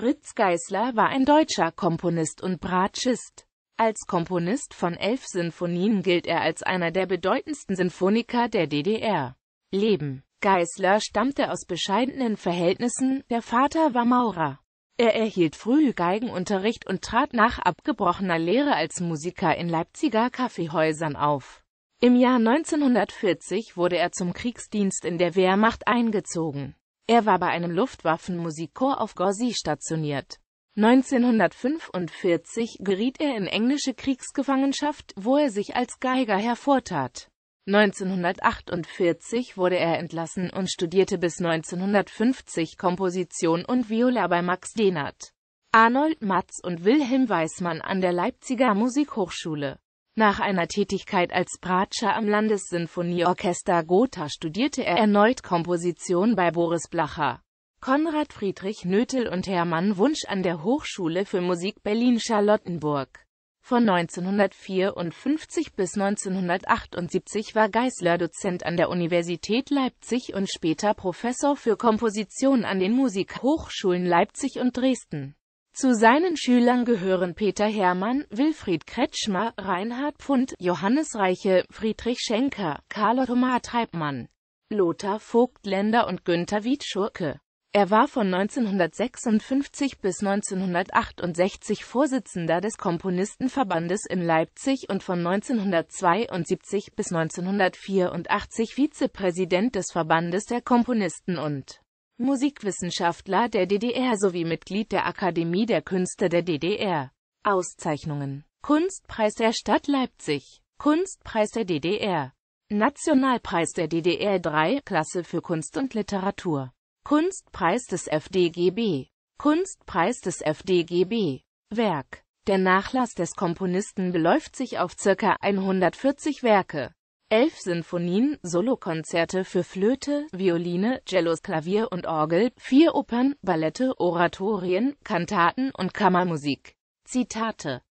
Fritz Geisler war ein deutscher Komponist und Bratschist. Als Komponist von elf Sinfonien gilt er als einer der bedeutendsten Sinfoniker der DDR. Leben Geisler stammte aus bescheidenen Verhältnissen, der Vater war Maurer. Er erhielt früh Geigenunterricht und trat nach abgebrochener Lehre als Musiker in Leipziger Kaffeehäusern auf. Im Jahr 1940 wurde er zum Kriegsdienst in der Wehrmacht eingezogen er war bei einem Luftwaffenmusikchor auf Gorsi stationiert. 1945 geriet er in englische Kriegsgefangenschaft, wo er sich als Geiger hervortat. 1948 wurde er entlassen und studierte bis 1950 Komposition und Viola bei Max Denert, Arnold Matz und Wilhelm Weismann an der Leipziger Musikhochschule. Nach einer Tätigkeit als Bratscher am Landessinfonieorchester Gotha studierte er erneut Komposition bei Boris Blacher, Konrad Friedrich Nötel und Hermann Wunsch an der Hochschule für Musik Berlin-Charlottenburg. Von 1954 bis 1978 war Geisler Dozent an der Universität Leipzig und später Professor für Komposition an den Musikhochschulen Leipzig und Dresden. Zu seinen Schülern gehören Peter Hermann, Wilfried Kretschmer, Reinhard Pfund, Johannes Reiche, Friedrich Schenker, Carlo Thomas Treibmann, Lothar Vogtländer und Günter Wietschurke. Er war von 1956 bis 1968 Vorsitzender des Komponistenverbandes in Leipzig und von 1972 bis 1984 Vizepräsident des Verbandes der Komponisten und Musikwissenschaftler der DDR sowie Mitglied der Akademie der Künste der DDR. Auszeichnungen Kunstpreis der Stadt Leipzig Kunstpreis der DDR Nationalpreis der DDR 3 Klasse für Kunst und Literatur Kunstpreis des FDGB Kunstpreis des FDGB Werk Der Nachlass des Komponisten beläuft sich auf ca. 140 Werke. Elf Sinfonien, Solokonzerte für Flöte, Violine, Cellos, Klavier und Orgel, vier Opern, Ballette, Oratorien, Kantaten und Kammermusik. Zitate